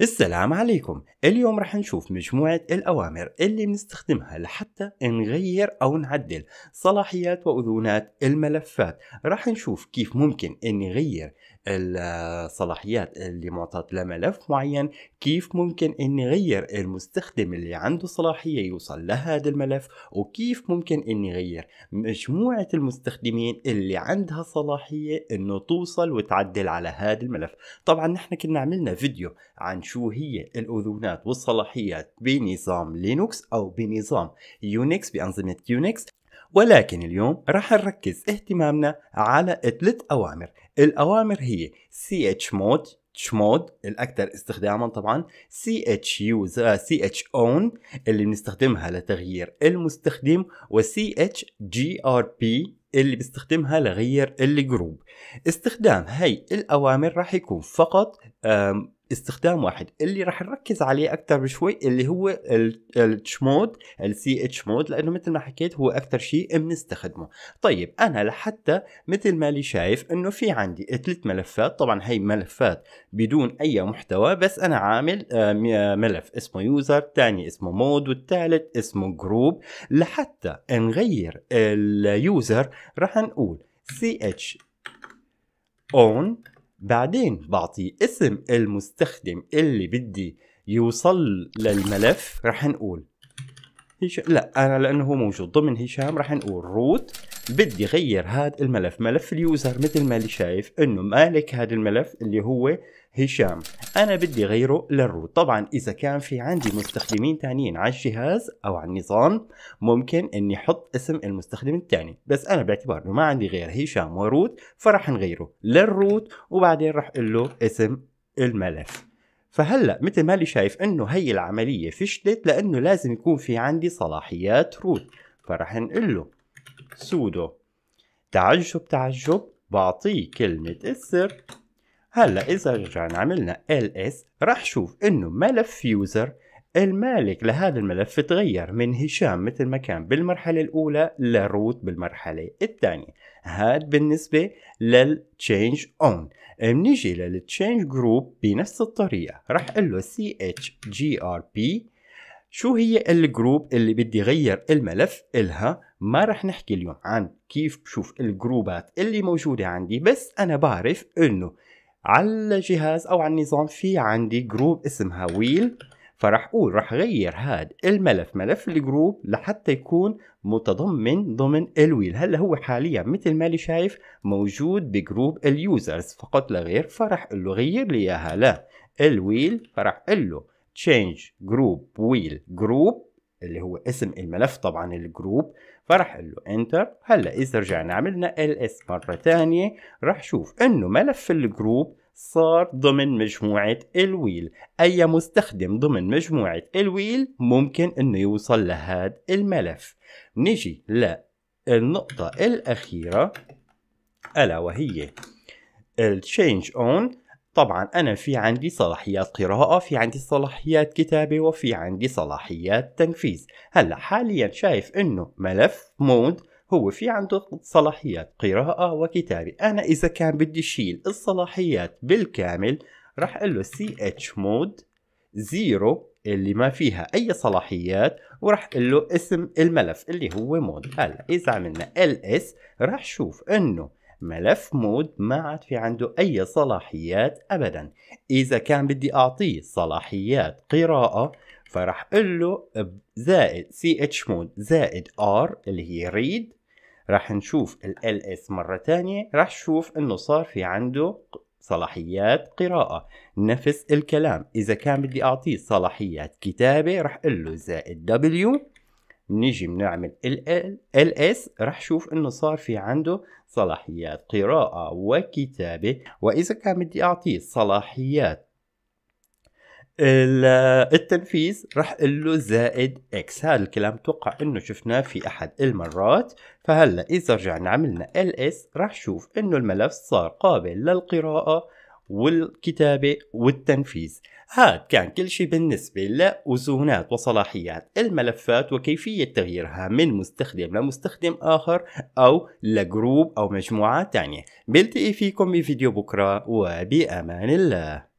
السلام عليكم اليوم رح نشوف مجموعة الأوامر اللي بنستخدمها لحتى نغير أو نعدل صلاحيات وأذونات الملفات رح نشوف كيف ممكن أن نغير الصلاحيات اللي معطت لملف معين كيف ممكن ان يغير المستخدم اللي عنده صلاحية يوصل لهذا الملف وكيف ممكن ان يغير مجموعة المستخدمين اللي عندها صلاحية انه توصل وتعدل على هذا الملف طبعا نحن كنا عملنا فيديو عن شو هي الاذونات والصلاحيات بنظام لينوكس او بنظام يونكس بانظمة يونكس ولكن اليوم راح نركز اهتمامنا على ثلاث أوامر الأوامر هي CH mode شمود الأكثر استخداما طبعا CHUs آه، CHOWN اللي بنستخدمها لتغيير المستخدم و CHGRP اللي بيستخدمها لغير الجروب استخدام هاي الأوامر راح يكون فقط استخدام واحد اللي راح نركز عليه اكثر بشوي اللي هو الاتش مود السي اتش مود لانه مثل ما حكيت هو اكثر شيء بنستخدمه طيب انا لحتى مثل ما لي شايف انه في عندي ثلاث ملفات طبعا هي ملفات بدون اي محتوى بس انا عامل آه، ملف اسمه يوزر الثاني اسمه مود والثالث اسمه جروب لحتى نغير اليوزر راح نقول ch اون بعدين بعطي اسم المستخدم اللي بدي يوصل للملف رح نقول هش... لا انا لانه هو موجود ضمن هشام رح نقول روت بدي غير هذا الملف ملف اليوزر مثل ما اللي شايف انه مالك هذا الملف اللي هو هشام انا بدي غيره للروت طبعا اذا كان في عندي مستخدمين تانيين على الجهاز او على النظام ممكن اني احط اسم المستخدم الثاني بس انا باعتبار انه ما عندي غير هشام وروت فراح نغيره للروت وبعدين راح اقول له اسم الملف فهلا مثل ما اللي شايف انه هي العمليه فشلت لانه لازم يكون في عندي صلاحيات روت فراح نقول له سودو تعجب تعجب بعطيه كلمة السر هلا إذا رجعنا عملنا ls راح شوف إنه ملف يوزر المالك لهذا الملف تغير من هشام مثل ما كان بالمرحلة الأولى لروت بالمرحلة الثانية هاد بالنسبة للتشينج اون بنيجي للتشينج جروب بنفس الطريقة راح قله chgrp شو هي الجروب اللي بدي غير الملف إلها ما رح نحكي اليوم عن كيف بشوف الجروبات اللي موجودة عندي بس أنا بعرف إنه على الجهاز أو على النظام في عندي جروب اسمها ويل فرح أقول رح غير هاد الملف ملف الجروب لحتى يكون متضمن ضمن الويل هلا هو حاليا مثل ما لي شايف موجود بجروب اليوزرز فقط لا غير أقول له غير لي اياها لا الويل فرح له change group wheel group اللي هو اسم الملف طبعا الجروب فراح اقول له انتر هلا اذا رجعنا عملنا ال اس مره ثانيه راح شوف انه ملف الجروب صار ضمن مجموعة الويل أي مستخدم ضمن مجموعة الويل ممكن أنه يوصل لهذا الملف نجي للنقطة الأخيرة ألا وهي التشينج اون طبعا أنا في عندي صلاحيات قراءة في عندي صلاحيات كتابة وفي عندي صلاحيات تنفيذ هلا حاليا شايف إنه ملف مود هو في عنده صلاحيات قراءة وكتابة أنا إذا كان بدي شيل الصلاحيات بالكامل راح أقول له ch مود زيرو اللي ما فيها أي صلاحيات وراح أقول له اسم الملف اللي هو مود هلا إذا عملنا ls راح شوف إنه ملف مود ما عاد في عنده أي صلاحيات أبدا إذا كان بدي أعطيه صلاحيات قراءة فرح أقول له زائد ch مود زائد r اللي هي read راح نشوف ال ls مرة تانية راح نشوف إنه صار في عنده صلاحيات قراءة نفس الكلام إذا كان بدي أعطيه صلاحيات كتابة راح أقول له زائد w نجي بنعمل ال اس رح شوف انه صار في عنده صلاحيات قراءة وكتابة واذا كان بدي اعطيه صلاحيات التنفيذ رح اقول له زائد اكس هذا الكلام توقع انه شفناه في احد المرات فهلا اذا رجعنا عملنا اس رح شوف انه الملف صار قابل للقراءه والكتابة والتنفيذ هاد كان كل شيء بالنسبة لأذونات وصلاحيات الملفات وكيفية تغييرها من مستخدم لمستخدم آخر أو لجروب أو مجموعة تانية بلتقي فيكم بفيديو بكرة وبأمان الله